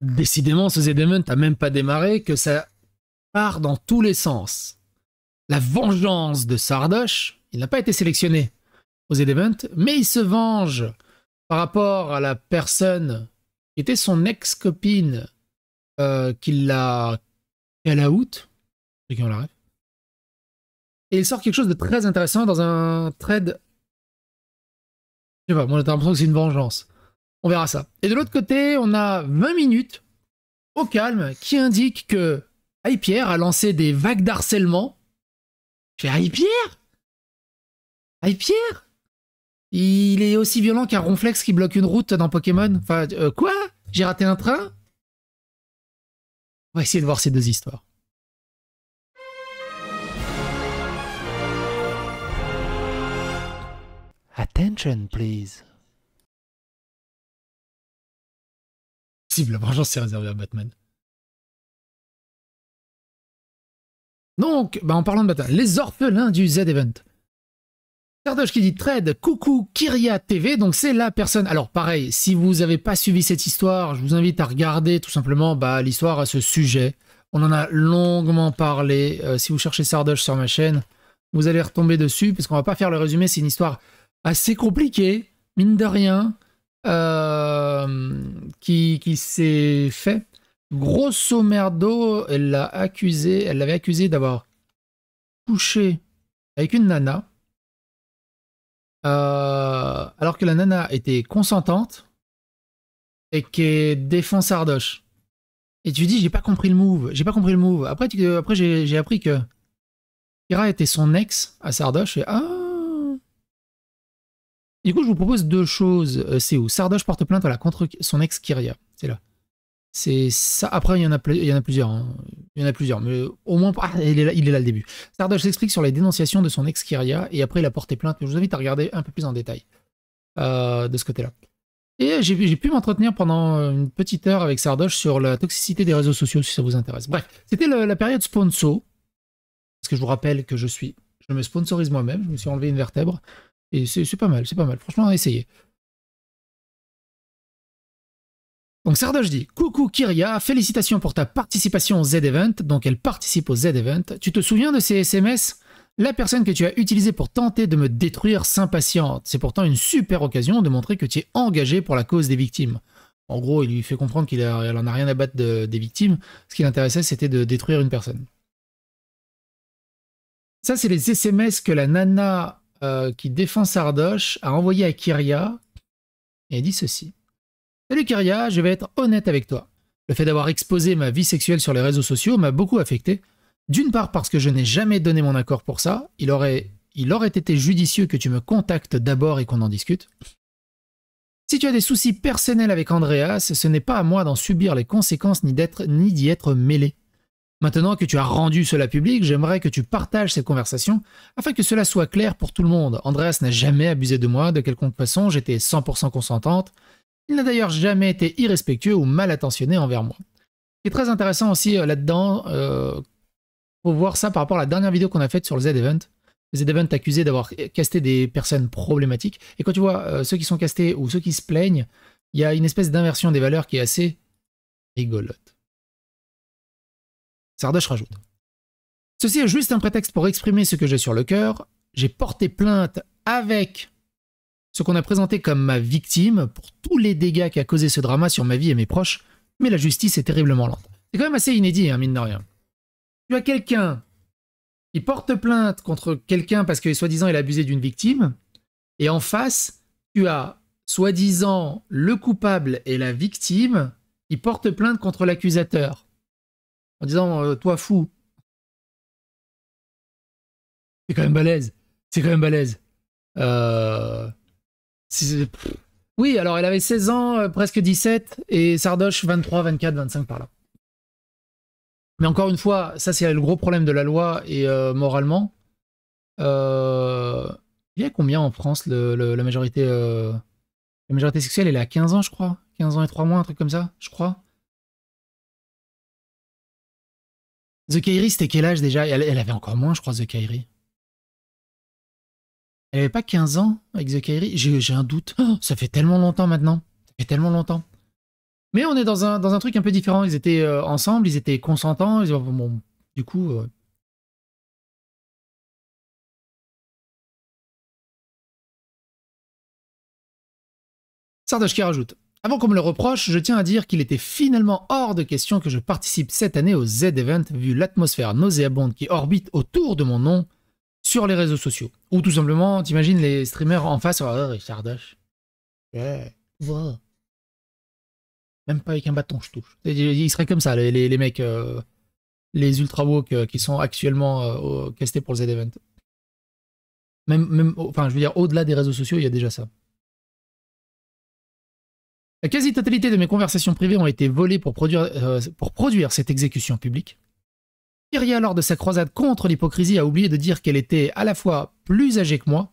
décidément, ce z n'a même pas démarré, que ça part dans tous les sens. La vengeance de Sardoche, il n'a pas été sélectionné aux z mais il se venge par rapport à la personne qui était son ex-copine euh, qui l'a à la out. Et il sort quelque chose de très intéressant dans un trade. Je sais pas, moi j'ai l'impression que c'est une vengeance. On verra ça. Et de l'autre côté, on a 20 minutes au calme qui indique que Pierre a lancé des vagues d'harcèlement. J'ai Hypierre Pierre Il est aussi violent qu'un ronflex qui bloque une route dans Pokémon. Enfin, euh, quoi J'ai raté un train On va essayer de voir ces deux histoires. Attention, please. possible, la vengeance réservé à Batman. Donc, bah en parlant de Batman, les orphelins du Z-Event. Sardoche qui dit trade, coucou Kiria TV, donc c'est la personne. Alors pareil, si vous n'avez pas suivi cette histoire, je vous invite à regarder tout simplement bah, l'histoire à ce sujet. On en a longuement parlé. Euh, si vous cherchez Sardoche sur ma chaîne, vous allez retomber dessus, parce qu'on va pas faire le résumé, c'est une histoire assez compliquée, mine de rien. Euh, qui, qui s'est fait. Grosso merdo, elle l'a accusé, elle l'avait accusé d'avoir couché avec une nana, euh, alors que la nana était consentante et qui défend Sardoche. Et tu dis, j'ai pas compris le move, j'ai pas compris le move. Après, après j'ai appris que Kira était son ex à Sardoche, et ah, du coup, je vous propose deux choses. Euh, c'est où Sardoche porte plainte contre son ex Kyria. C'est là. C'est ça. Après, il y en a, plusieurs. Hein. Il y en a plusieurs. Mais au moins, ah, il, est là, le début. Sardoche s'explique sur les dénonciations de son ex Kyria et après, il a porté plainte. Je vous invite à regarder un peu plus en détail euh, de ce côté-là. Et j'ai pu m'entretenir pendant euh, une petite heure avec Sardoche sur la toxicité des réseaux sociaux, si ça vous intéresse. Bref, c'était la période sponsor. Parce que je vous rappelle que je suis. Je me sponsorise moi-même. Je me suis enlevé une vertèbre. Et c'est pas mal, c'est pas mal. Franchement, essayez. Donc Sardoche dit Coucou Kyria, félicitations pour ta participation au Z-Event. Donc elle participe au Z-Event. Tu te souviens de ces SMS La personne que tu as utilisée pour tenter de me détruire s'impatiente. C'est pourtant une super occasion de montrer que tu es engagé pour la cause des victimes. En gros, il lui fait comprendre qu'il n'en a, rien à battre des victimes. Ce qui l'intéressait, c'était de détruire une personne. Ça, c'est les SMS que la nana euh, qui défend Sardoche, a envoyé à Kyria et dit ceci. Salut Kyria, je vais être honnête avec toi. Le fait d'avoir exposé ma vie sexuelle sur les réseaux sociaux m'a beaucoup affecté. D'une part parce que je n'ai jamais donné mon accord pour ça, il aurait, il aurait été judicieux que tu me contactes d'abord et qu'on en discute. Si tu as des soucis personnels avec Andreas, ce n'est pas à moi d'en subir les conséquences ni d'y être mêlé. Maintenant que tu as rendu cela public, j'aimerais que tu partages cette conversation afin que cela soit clair pour tout le monde. Andreas n'a jamais abusé de moi de quelconque façon, j'étais 100% consentante. Il n'a d'ailleurs jamais été irrespectueux ou mal attentionné envers moi. Ce est très intéressant aussi euh, là-dedans, pour euh, voir ça par rapport à la dernière vidéo qu'on a faite sur le Z-Event. Le Z-Event accusé d'avoir casté des personnes problématiques. Et quand tu vois euh, ceux qui sont castés ou ceux qui se plaignent, il y a une espèce d'inversion des valeurs qui est assez rigolote. Sardoche rajoute. Ceci est juste un prétexte pour exprimer ce que j'ai sur le cœur. J'ai porté plainte avec ce qu'on a présenté comme ma victime pour tous les dégâts qu'a causé ce drama sur ma vie et mes proches, mais la justice est terriblement lente. C'est quand même assez inédit, hein, mine de rien. Tu as quelqu'un qui porte plainte contre quelqu'un parce que soi-disant il a abusé d'une victime, et en face, tu as soi-disant le coupable et la victime qui portent plainte contre l'accusateur en disant euh, Toi fou, c'est quand même balèze. C'est quand même balèze. Euh, oui, alors elle avait 16 ans, euh, presque 17, et Sardoche 23, 24, 25 par là. Mais encore une fois, ça c'est le gros problème de la loi et moralement. Euh, il y a combien en France le, la majorité euh, la majorité sexuelle elle est à 15 ans je crois. 15 ans et 3 mois, un truc comme ça, je crois. The Kairi, c'était quel âge déjà elle, avait encore moins, je crois, The Kairi. Elle avait pas 15 ans avec The Kairi J'ai un doute. Oh, ça fait tellement longtemps maintenant. Ça fait tellement longtemps. Mais on est dans un, dans un truc un peu différent. Ils étaient euh, ensemble, ils étaient consentants. Ils, bon, du coup. Euh... qui rajoute avant qu'on me le reproche, je tiens à dire qu'il était finalement hors de question que je participe cette année au Z-Event vu l'atmosphère nauséabonde qui orbite autour de mon nom sur les réseaux sociaux. Ou tout simplement, t'imagines les streamers en face, oh, Richard Dash. Même pas avec un bâton, je touche. Ils seraient comme ça, les, mecs, euh, les ultra woke euh, qui sont actuellement euh, castés pour le Z-Event. Même, même, enfin, je veux dire, au-delà des réseaux sociaux, il y a déjà ça. La quasi-totalité de mes conversations privées ont été volées euh, pour produire, cette exécution publique. Kyria, lors de sa croisade contre l'hypocrisie, a oublié de dire qu'elle était à la fois plus âgée que moi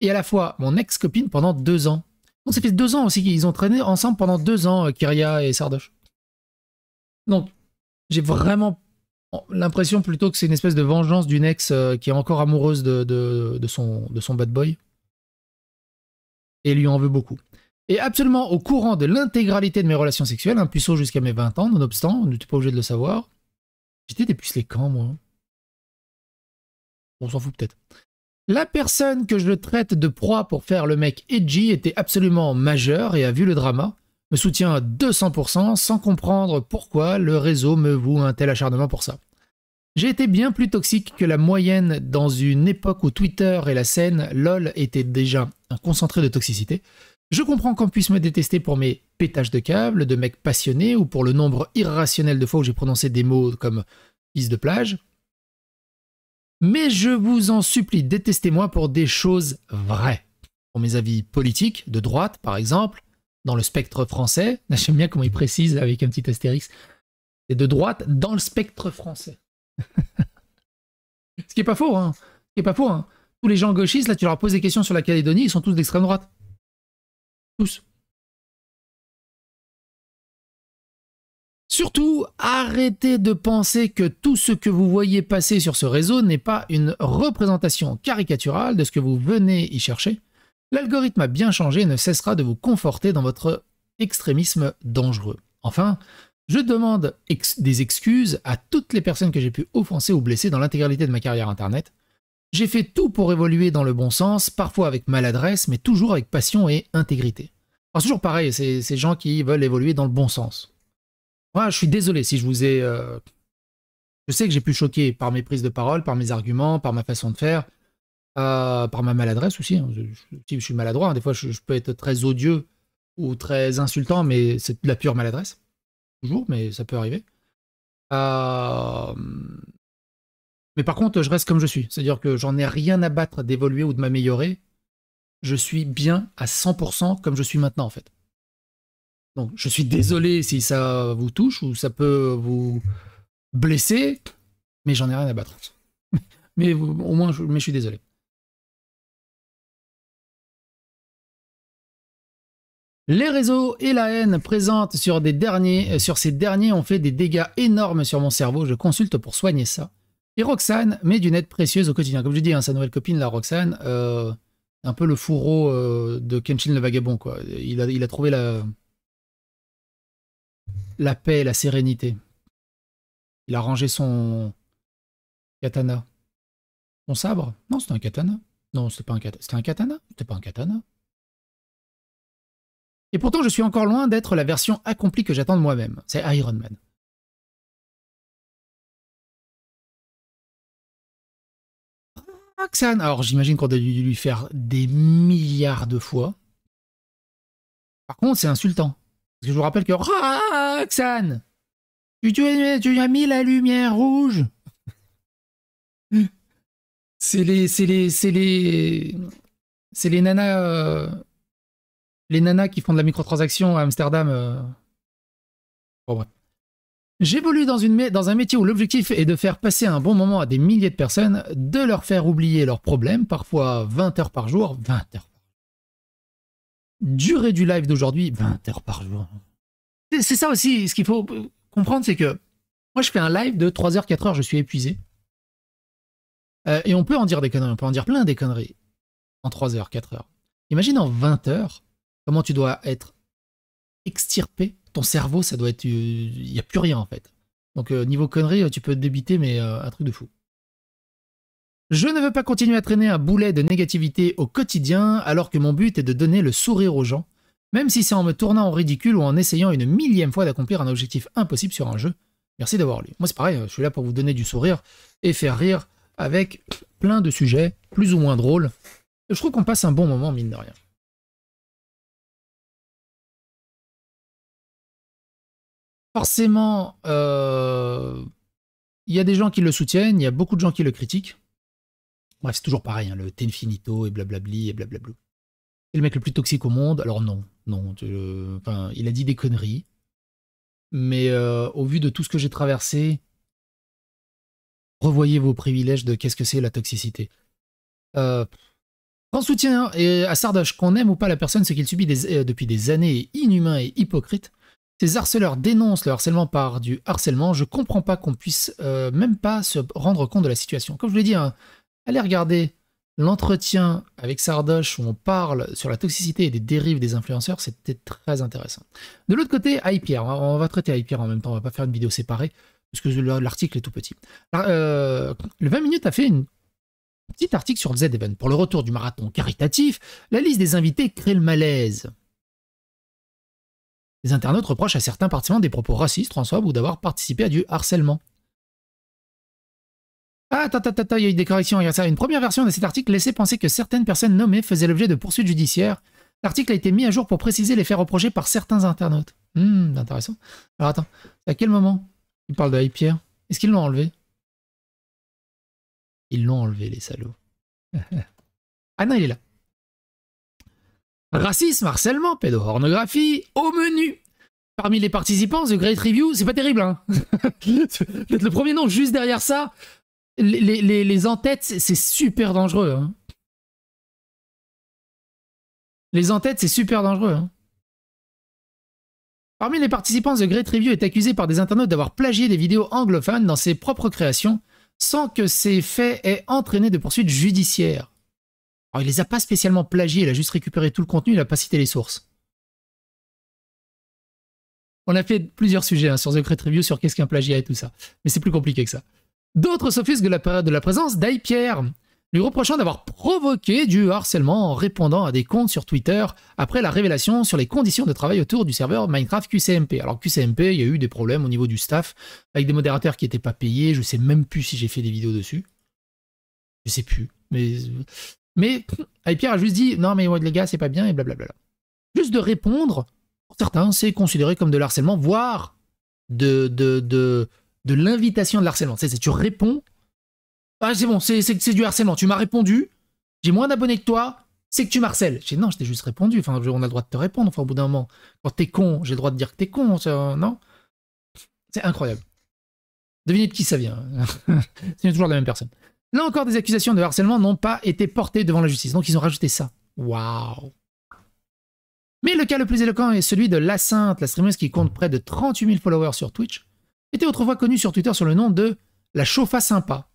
et à la fois mon ex-copine pendant deux ans. Donc ça fait deux ans aussi qu'ils ont traîné ensemble pendant deux ans, euh, Kyria et Sardoche. Donc, j'ai vraiment l'impression plutôt que c'est une espèce de vengeance d'une ex euh, qui est encore amoureuse de son bad boy. Et lui en veut beaucoup et absolument au courant de l'intégralité de mes relations sexuelles, un hein, puceau jusqu'à mes 20 ans, nonobstant, on n'était pas obligé de le savoir. J'étais les camps, moi On s'en fout peut-être. La personne que je traite de proie pour faire le mec edgy était absolument majeure et a vu le drama, me soutient à 200% sans comprendre pourquoi le réseau me voue un tel acharnement pour ça. J'ai été bien plus toxique que la moyenne dans une époque où Twitter et la scène LOL étaient déjà un concentré de toxicité. Je comprends qu'on puisse me détester pour mes pétages de câbles, de mecs passionnés, ou pour le nombre irrationnel de fois où j'ai prononcé des mots comme fils de plage. Mais je vous en supplie, détestez-moi pour des choses vraies. Pour mes avis politiques, de droite par exemple, dans le spectre français, j'aime bien comment il précise avec un petit astérix, c'est de droite dans le spectre français. Ce qui est pas faux, hein. Ce pas faux, hein. Tous les gens gauchistes, là, tu leur poses des questions sur la Calédonie, ils sont tous d'extrême droite tous. Surtout, arrêtez de penser que tout ce que vous voyez passer sur ce réseau n'est pas une représentation caricaturale de ce que vous venez y chercher. L'algorithme a bien changé et ne cessera de vous conforter dans votre extrémisme dangereux. Enfin, je demande des excuses à toutes les personnes que j'ai pu offenser ou blesser dans l'intégralité de ma carrière Internet. J'ai fait tout pour évoluer dans le bon sens, parfois avec maladresse, mais toujours avec passion et intégrité. c'est toujours pareil, c'est ces gens qui veulent évoluer dans le bon sens. Moi, je suis désolé si je vous ai... Euh, je sais que j'ai pu choquer par mes prises de parole, par mes arguments, par ma façon de faire, euh, par ma maladresse aussi. Hein. Si Je, suis maladroit, hein, des fois je, peux être très odieux ou très insultant, mais c'est de la pure maladresse. Toujours, mais ça peut arriver. Euh... Mais par contre, je reste comme je suis. C'est-à-dire que j'en ai rien à battre d'évoluer ou de m'améliorer. Je suis bien à 100% comme je suis maintenant, en fait. Donc, je suis désolé si ça vous touche ou ça peut vous blesser, mais j'en ai rien à battre. mais au moins, je, suis désolé. Les réseaux et la haine présentes euh, sur ces derniers ont fait des dégâts énormes sur mon cerveau. Je consulte pour soigner ça. Et Roxane met d'une aide précieuse au quotidien. Comme je dis, hein, sa nouvelle copine, la Roxane, euh, un peu le fourreau euh, de Kenshin le vagabond. Quoi. Il, a, il a trouvé la, la paix, la sérénité. Il a rangé son katana. Son sabre Non, c'était un katana. Non, c'était pas un katana. C'était un katana C'était pas un katana. Et pourtant, je suis encore loin d'être la version accomplie que j'attends de moi-même. C'est Iron Man. Axan, Alors j'imagine qu'on a dû lui faire des milliards de fois. Par contre, c'est insultant. Parce que je vous rappelle que Roxane, tu, tu, as mis la lumière rouge. c'est les, c'est les, c'est les, c'est les nanas, euh, les nanas qui font de la microtransaction à Amsterdam. Euh. Bon, J'évolue dans, un métier où l'objectif est de faire passer un bon moment à des milliers de personnes, de leur faire oublier leurs problèmes, parfois 20 heures par jour, 20 heures. par Durée du live d'aujourd'hui, 20 heures par jour. C'est ça aussi, ce qu'il faut euh, comprendre, c'est que moi je fais un live de 3 heures, 4 heures, je suis épuisé. Euh, et on peut en dire des conneries, on peut en dire plein des conneries en 3 heures, 4 heures. Imagine en 20 heures, comment tu dois être extirpé ton cerveau, ça doit être. Il euh, n'y a plus rien en fait. Donc euh, niveau conneries, euh, tu peux te débiter, mais un truc de fou. Je ne veux pas continuer à traîner un boulet de négativité au quotidien alors que mon but est de donner le sourire aux gens, même si c'est en me tournant en ridicule ou en essayant une millième fois d'accomplir un objectif impossible sur un jeu. Merci d'avoir lu. Moi c'est pareil, je suis là pour vous donner du sourire et faire rire avec plein de sujets, plus ou moins drôles. Je trouve qu'on passe un bon moment, mine de rien. forcément, euh, il y a des gens qui le soutiennent, il y a beaucoup de gens qui le critiquent. Bref, c'est toujours pareil, hein, le Tenfinito et blablabli et blablablou. C'est le mec le plus toxique au monde, alors non, non. enfin, il a dit des conneries. Mais euh, au vu de tout ce que j'ai traversé, revoyez vos privilèges de qu'est-ce que c'est la toxicité. Euh, grand soutien hein, et à Sardoche, qu'on aime ou pas la personne, ce qu'il subit euh, depuis des années est inhumain et hypocrite. Ces harceleurs dénoncent le harcèlement par du harcèlement. Je comprends pas qu'on puisse euh, même pas se rendre compte de la situation. Comme je vous l'ai dit, hein, allez regarder l'entretien avec Sardoche où on parle sur la toxicité et des dérives des influenceurs. C'était très intéressant. De l'autre côté, Hyper. On va traiter Hyper en même temps. On va pas faire une vidéo séparée parce que l'article est tout petit. Euh, le 20 minutes a fait un petit article sur Z-Event. Pour le retour du marathon caritatif, la liste des invités crée le malaise. Les internautes reprochent à certains participants des propos racistes, transphobes ou d'avoir participé à du harcèlement. Ah, ta, ta, il y a eu des corrections. Il ça. Une première version de cet article laissait penser que certaines personnes nommées faisaient l'objet de poursuites judiciaires. L'article a été mis à jour pour préciser les faits reprochés par certains internautes. Hum, intéressant. Alors attends, à quel moment il parle de Pierre Est-ce qu'ils l'ont enlevé Ils l'ont enlevé, les salauds. ah non, il est là. Racisme, harcèlement, pédopornographie, au menu. Parmi les participants, The Great Review, c'est pas terrible, hein le premier nom, juste derrière ça, les, les entêtes, c'est super dangereux. Hein. Les entêtes, c'est super dangereux. Hein. Parmi les participants, The Great Review est accusé par des internautes d'avoir plagié des vidéos anglophones dans ses propres créations, sans que ces faits aient entraîné de poursuites judiciaires. Alors, oh, il les a pas spécialement plagiés, il a juste récupéré tout le contenu, il n'a pas cité les sources. On a fait plusieurs sujets hein, sur The Great Review, sur qu'est-ce qu'un plagiat et tout ça. Mais c'est plus compliqué que ça. D'autres s'offusquent de la, présence d'Aipierre, lui reprochant d'avoir provoqué du harcèlement en répondant à des comptes sur Twitter après la révélation sur les conditions de travail autour du serveur Minecraft QCMP. Alors QCMP, il y a eu des problèmes au niveau du staff, avec des modérateurs qui n'étaient pas payés, je sais même plus si j'ai fait des vidéos dessus. Je sais plus, mais mais Pierre a juste dit non, mais les gars, c'est pas bien, et blablabla. Juste de répondre, pour certains, c'est considéré comme de l'harcèlement, voire de, de, de, de l'invitation de l'harcèlement. C'est tu réponds. Ah, c'est bon, c'est du harcèlement. Tu m'as répondu, j'ai moins d'abonnés que toi, c'est que tu marcelles. dis non, je t'ai juste répondu. Enfin, on a le droit de te répondre. au bout d'un moment, quand t'es con, j'ai le droit de dire que t'es con, non C'est incroyable. Devinez de qui ça vient. c'est toujours la même personne. Là encore, des accusations de harcèlement n'ont pas été portées devant la justice, donc ils ont rajouté ça. Waouh Mais le cas le plus éloquent est celui de La Sainte, la streameuse qui compte près de 38 000 followers sur Twitch, était autrefois connue sur Twitter sur le nom de La Chauffa Sympa.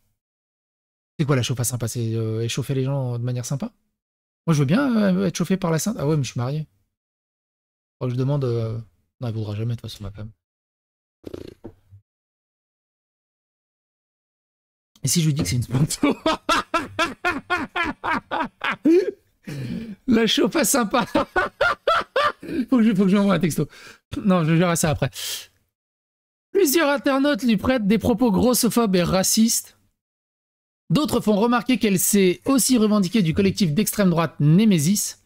C'est quoi la chauffa sympa C'est euh, échauffer les gens de manière sympa Moi, je veux bien euh, être chauffé par la Sainte. Ah ouais, mais je suis marié. Oh, je demande. Euh, non, elle voudra jamais, de toute façon, ma femme. Et si je lui dis que c'est une spontanée La chauffe pas sympa faut, que je, faut que je lui envoie un texto. Non, je verrai ça après. Plusieurs internautes lui prêtent des propos grossophobes et racistes. D'autres font remarquer qu'elle s'est aussi revendiquée du collectif d'extrême droite Nemesis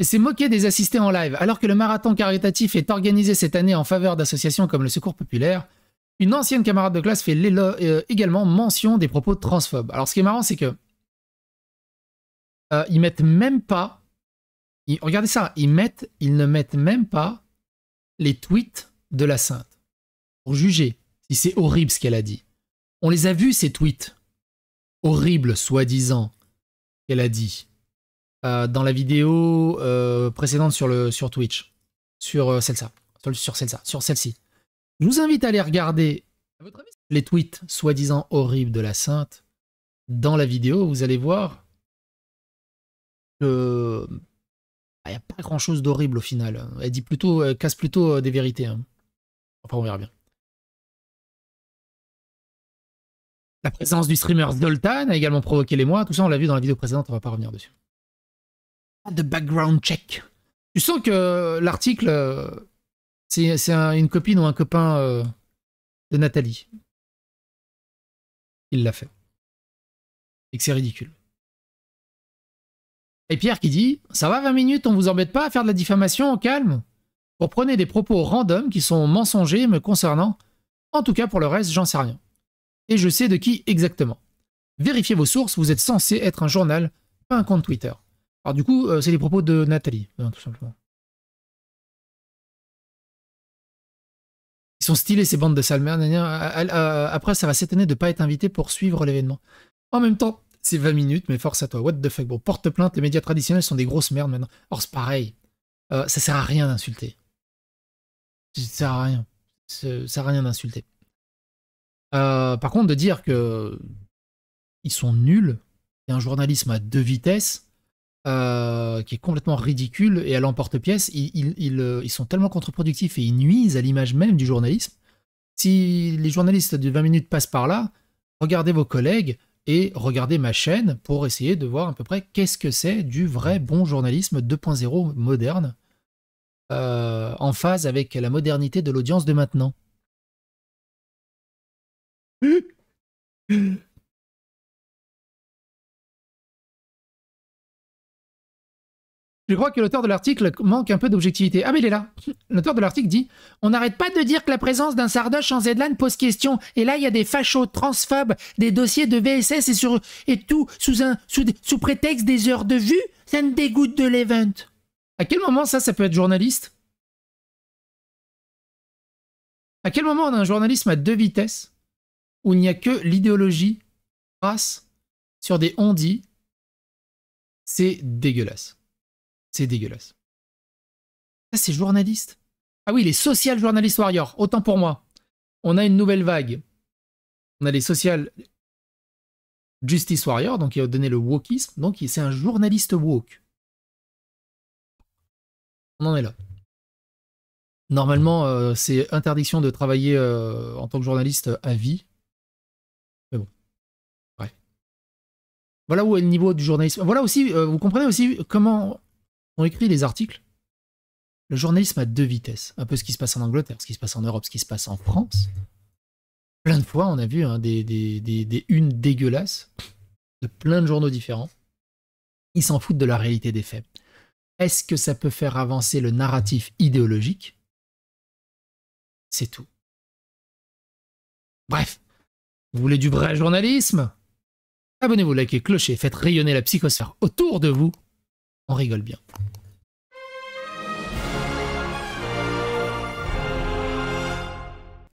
et s'est moquée des assistés en live. Alors que le marathon caritatif est organisé cette année en faveur d'associations comme le Secours Populaire, une ancienne camarade de classe fait euh, également mention des propos transphobes. Alors ce qui est marrant, c'est que euh, ils mettent même pas. regardez ça, ils mettent, ils ne mettent même pas les tweets de la sainte pour juger si c'est horrible ce qu'elle a dit. On les a vus ces tweets horribles, soi-disant, qu'elle a dit euh, dans la vidéo précédente sur le sur Twitch, sur celle sur, celle-ci, sur celle-ci. Je vous invite à aller regarder les tweets soi-disant horribles de la sainte. Dans la vidéo, vous allez voir que il bah, n'y a pas grand-chose d'horrible au final. Elle dit plutôt, casse plutôt euh, des vérités. Hein. Enfin, on verra bien. La présence du streamer Zoltan a également provoqué les mois. Tout ça, on l'a vu dans la vidéo précédente, on va pas revenir dessus. Pas de background check. Tu sens que euh, l'article euh, c'est une copine ou un copain euh, de Nathalie. Il l'a fait. Et que c'est ridicule. Et Pierre qui dit Ça va 20 minutes, on vous embête pas à faire de la diffamation au calme Vous prenez des propos random qui sont mensongers me concernant. En tout cas, pour le reste, j'en sais rien. Et je sais de qui exactement. Vérifiez vos sources, vous êtes censé être un journal, pas un compte Twitter. Alors, du coup, euh, c'est les propos de Nathalie, hein, tout simplement. ils sont stylés ces bandes de salles. Euh, après, ça va s'étonner de ne pas être invité pour suivre l'événement. En même temps, c'est 20 minutes, mais force à toi. What the fuck Bon, porte plainte, les médias traditionnels sont des grosses merdes maintenant. Or, c'est pareil. Euh, ça sert à rien d'insulter. Ça sert à rien. Ça sert à rien d'insulter. Euh, par contre, de dire que ils sont nuls, et un journalisme à deux vitesses, euh, qui est complètement ridicule et à l'emporte-pièce. Euh, ils, sont tellement contre-productifs et ils nuisent à l'image même du journalisme. Si les journalistes de 20 minutes passent par là, regardez vos collègues et regardez ma chaîne pour essayer de voir à peu près qu'est-ce que c'est du vrai bon journalisme 2.0 moderne, euh, en phase avec la modernité de l'audience de maintenant. Je crois que l'auteur de l'article manque un peu d'objectivité. Ah, mais il est là. L'auteur de l'article dit On n'arrête pas de dire que la présence d'un Sardoche en Z-Lan pose question. Et là, il y a des fachos transphobes, des dossiers de VSS et, sur, et tout sous, un, sous, prétexte des heures de vue. Ça me dégoûte de l'event. À quel moment ça, ça peut être journaliste À quel moment on a un journalisme à deux vitesses où il n'y a que l'idéologie, race, sur des ondits C'est dégueulasse. C'est dégueulasse. Ça, c'est journaliste. Ah oui, les social journalistes warriors. Autant pour moi. On a une nouvelle vague. On a les social justice warriors, donc il a donné le wokisme. Donc c'est un journaliste woke. On en est là. Normalement, euh, c'est interdiction de travailler euh, en tant que journaliste à vie. Mais bon. Bref. Voilà où est le niveau du journalisme. Voilà aussi, euh, vous comprenez aussi comment on écrit des articles. Le journalisme a deux vitesses. Un peu ce qui se passe en Angleterre, ce qui se passe en Europe, ce qui se passe en France. Plein de fois, on a vu hein, des, des, des unes dégueulasses de plein de journaux différents. Ils s'en foutent de la réalité des faits. Est-ce que ça peut faire avancer le narratif idéologique C'est tout. Bref, vous voulez du vrai journalisme Abonnez-vous, likez, clochez, faites rayonner la psychosphère autour de vous on rigole bien.